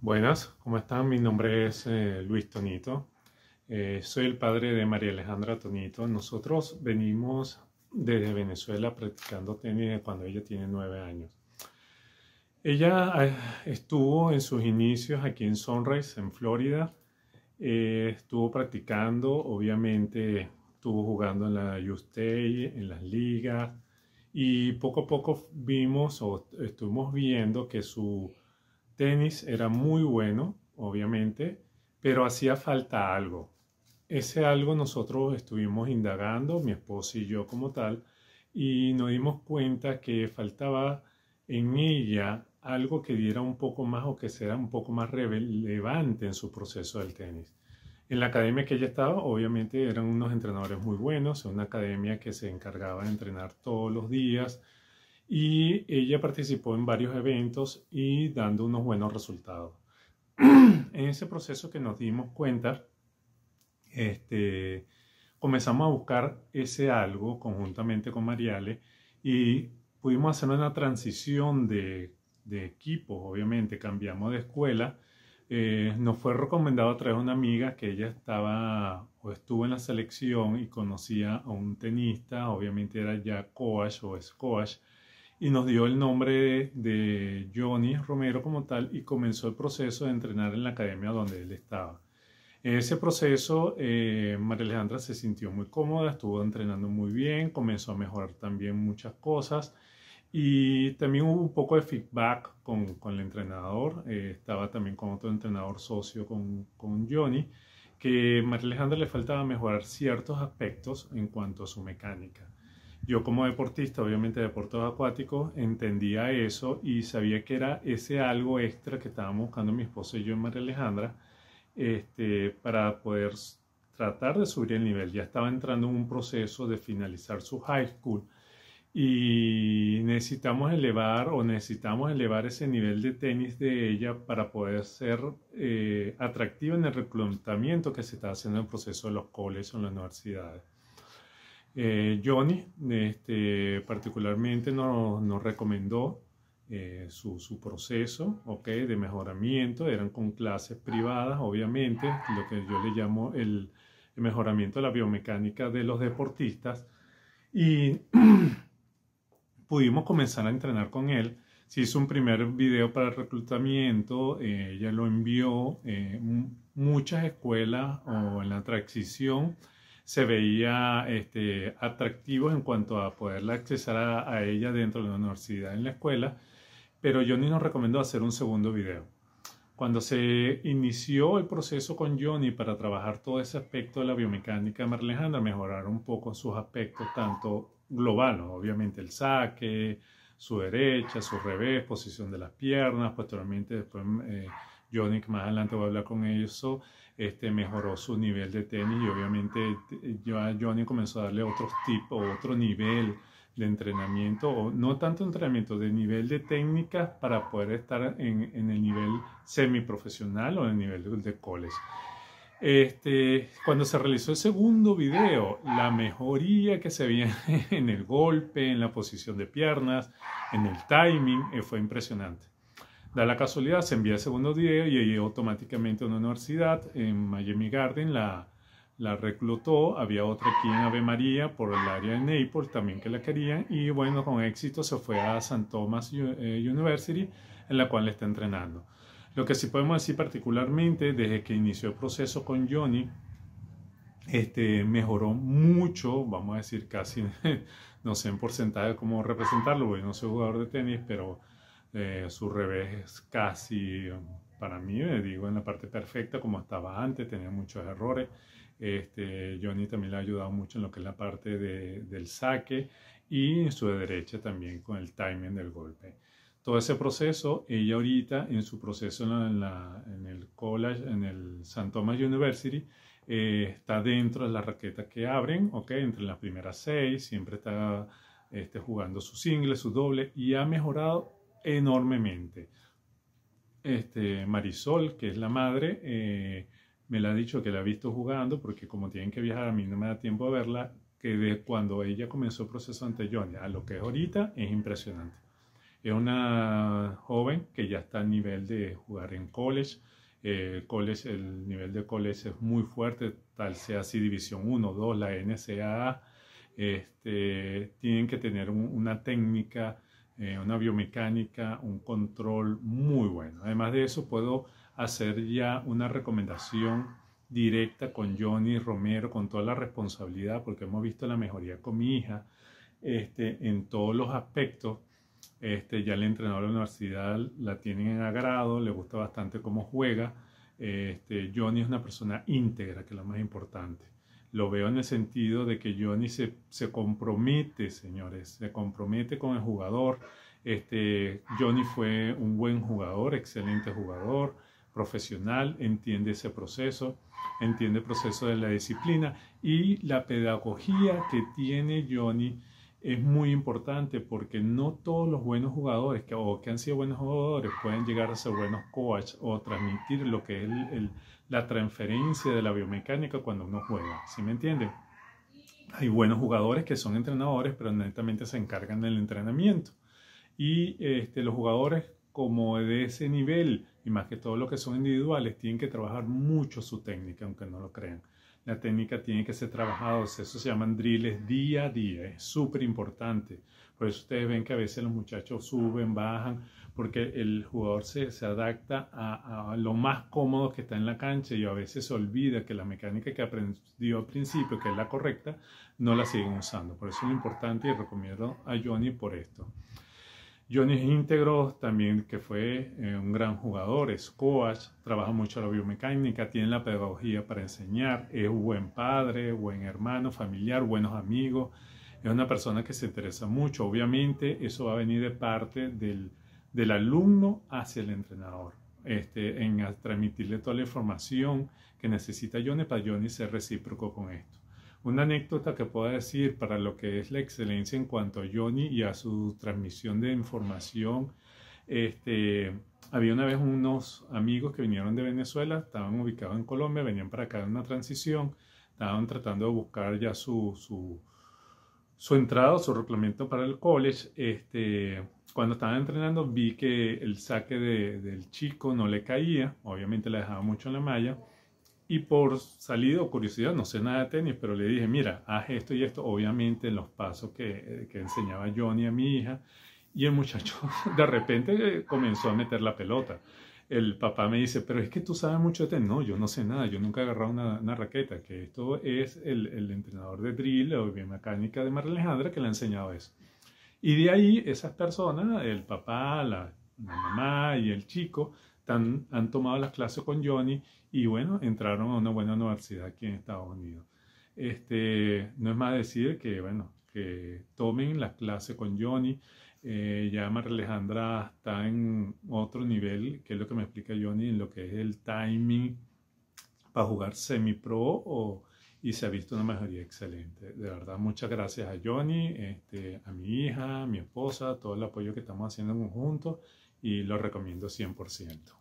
Buenas, ¿cómo están? Mi nombre es eh, Luis Tonito. Eh, soy el padre de María Alejandra Tonito. Nosotros venimos desde Venezuela practicando tenis cuando ella tiene nueve años. Ella ah, estuvo en sus inicios aquí en Sunrise, en Florida. Eh, estuvo practicando, obviamente estuvo jugando en la Ustate, en las ligas, y poco a poco vimos o estuvimos viendo que su tenis era muy bueno, obviamente, pero hacía falta algo. Ese algo nosotros estuvimos indagando, mi esposa y yo como tal, y nos dimos cuenta que faltaba en ella algo que diera un poco más o que sea un poco más relevante en su proceso del tenis. En la academia que ella estaba, obviamente eran unos entrenadores muy buenos, una academia que se encargaba de entrenar todos los días, y ella participó en varios eventos y dando unos buenos resultados. en ese proceso que nos dimos cuenta, este, comenzamos a buscar ese algo conjuntamente con Mariale y pudimos hacer una transición de, de equipos, obviamente, cambiamos de escuela. Eh, nos fue recomendado a través de una amiga que ella estaba o estuvo en la selección y conocía a un tenista, obviamente era ya coach o es coach, y nos dio el nombre de Johnny Romero como tal y comenzó el proceso de entrenar en la academia donde él estaba. En ese proceso, eh, María Alejandra se sintió muy cómoda, estuvo entrenando muy bien, comenzó a mejorar también muchas cosas y también hubo un poco de feedback con, con el entrenador, eh, estaba también con otro entrenador socio con, con Johnny, que a María Alejandra le faltaba mejorar ciertos aspectos en cuanto a su mecánica. Yo como deportista, obviamente deportes acuáticos, entendía eso y sabía que era ese algo extra que estábamos buscando mi esposa y yo en María Alejandra este, para poder tratar de subir el nivel. Ya estaba entrando en un proceso de finalizar su high school y necesitamos elevar o necesitamos elevar ese nivel de tenis de ella para poder ser eh, atractiva en el reclutamiento que se está haciendo en el proceso de los colegios o en las universidades. Eh, Johnny este, particularmente nos, recomendó eh, su, proceso okay, de mejoramiento, eran con clases privadas, obviamente, lo que yo le llamo el, mejoramiento de la biomecánica de los deportistas, y pudimos comenzar a entrenar con él. Si hizo un primer video para el reclutamiento, eh, ella lo envió eh, muchas escuelas o en la transición se veía este, atractivo en cuanto a poderla accesar a, ella dentro de la universidad, en la escuela, pero Johnny nos recomendó hacer un segundo video. Cuando se inició el proceso con Johnny para trabajar todo ese aspecto de la biomecánica de Marlejandra, mejorar un poco sus aspectos, tanto globales, obviamente el saque, su derecha, su revés, posición de las piernas, posteriormente después... Eh, Johnny, que más adelante voy a hablar con eso, este, mejoró su nivel de tenis y obviamente eh, Johnny comenzó a darle otro tipo, otro nivel de entrenamiento, o no tanto entrenamiento, de nivel de técnicas para poder estar en, el nivel semiprofesional o en el nivel de college. Este, cuando se realizó el segundo video, la mejoría que se veía en el golpe, en la posición de piernas, en el timing, eh, fue impresionante. Da la casualidad, se envía el segundo día y ella automáticamente a una universidad en Miami Garden la, reclutó. Había otra aquí en Ave María por el área de Naples también que la querían. Y bueno, con éxito se fue a San Thomas eh, University en la cual le está entrenando. Lo que sí podemos decir particularmente desde que inició el proceso con Johnny, este, mejoró mucho, vamos a decir casi, no sé en porcentaje cómo representarlo, porque no soy jugador de tenis, pero eh, su revés es casi, para mí, eh, digo, en la parte perfecta como estaba antes, tenía muchos errores. Este, Johnny también le ha ayudado mucho en lo que es la parte del saque y su derecha también con el timing del golpe. Todo ese proceso, ella ahorita en su proceso en, el college, en el St. Thomas University, eh, está dentro de las raquetas que abren, okay Entre las primeras seis, siempre está este, jugando su single, su doble y ha mejorado enormemente. Este, Marisol, que es la madre, eh, me la ha dicho que la ha visto jugando, porque como tienen que viajar, a mí no me da tiempo a verla, que de cuando ella comenzó el proceso ante Johnny a lo que es ahorita es impresionante. Es una joven que ya está al nivel de jugar en eh, college. el nivel de college es muy fuerte, tal sea si División 1, 2, la NCAA. Este, tienen que tener una técnica eh, una biomecánica, un control muy bueno. Además de eso, puedo hacer ya una recomendación directa con Johnny Romero, con toda la responsabilidad, porque hemos visto la mejoría con mi hija este, en todos los aspectos. Este, ya el entrenador de la universidad la tienen en agrado, le gusta bastante cómo juega. Este, Johnny es una persona íntegra, que es lo más importante. Lo veo en el sentido de que Johnny se, se compromete, señores, se compromete con el jugador. Este, Johnny fue un buen jugador, excelente jugador, profesional, entiende ese proceso, entiende el proceso de la disciplina y la pedagogía que tiene Johnny es muy importante porque no todos los buenos jugadores o que han sido buenos jugadores pueden llegar a ser buenos coaches o transmitir lo que es el, la transferencia de la biomecánica cuando uno juega, ¿sí me entiende? Hay buenos jugadores que son entrenadores, pero netamente se encargan del entrenamiento. Y este, los jugadores como de ese nivel, y más que todo lo que son individuales, tienen que trabajar mucho su técnica, aunque no lo crean. La técnica tiene que ser trabajada, eso se llaman drills día a día, es súper importante. Por eso ustedes ven que a veces los muchachos suben, bajan, porque el jugador se, adapta a, lo más cómodo que está en la cancha y a veces se olvida que la mecánica que aprendió al principio, que es la correcta, no la siguen usando. Por eso es lo importante y recomiendo a Johnny por esto. Johnny íntegro también que fue eh, un gran jugador, es coach, trabaja mucho la biomecánica, tiene la pedagogía para enseñar, es un buen padre, buen hermano, familiar, buenos amigos, es una persona que se interesa mucho. Obviamente eso va a venir de parte del, del alumno hacia el entrenador, este, en transmitirle toda la información que necesita Johnny para Johnny ser recíproco con esto. Una anécdota que puedo decir para lo que es la excelencia en cuanto a Johnny y a su transmisión de información. Este, había una vez unos amigos que vinieron de Venezuela, estaban ubicados en Colombia, venían para acá en una transición, estaban tratando de buscar ya su, su, su entrada, su reclamiento para el college. Este, cuando estaban entrenando vi que el saque del chico no le caía, obviamente le dejaba mucho en la malla. Y por salido o curiosidad, no sé nada de tenis, pero le dije, mira, haz esto y esto, obviamente en los pasos que, eh, que enseñaba Johnny a mi hija. Y el muchacho de repente eh, comenzó a meter la pelota. El papá me dice, pero es que tú sabes mucho de tenis. No, yo no sé nada, yo nunca he agarrado una, una raqueta, que esto es el, el entrenador de drill o mecánica de María Alejandra que le ha enseñado eso. Y de ahí esas personas, el papá, la mamá y el chico, han tomado las clases con Johnny y bueno, entraron a una buena universidad aquí en Estados Unidos. Este, no es más decir que, bueno, que tomen las clases con Johnny. Eh, ya María Alejandra está en otro nivel, que es lo que me explica Johnny, en lo que es el timing para jugar semi-pro y se ha visto una mejoría excelente. De verdad, muchas gracias a Johnny, este, a mi hija, a mi esposa, todo el apoyo que estamos haciendo en conjunto y lo recomiendo 100%.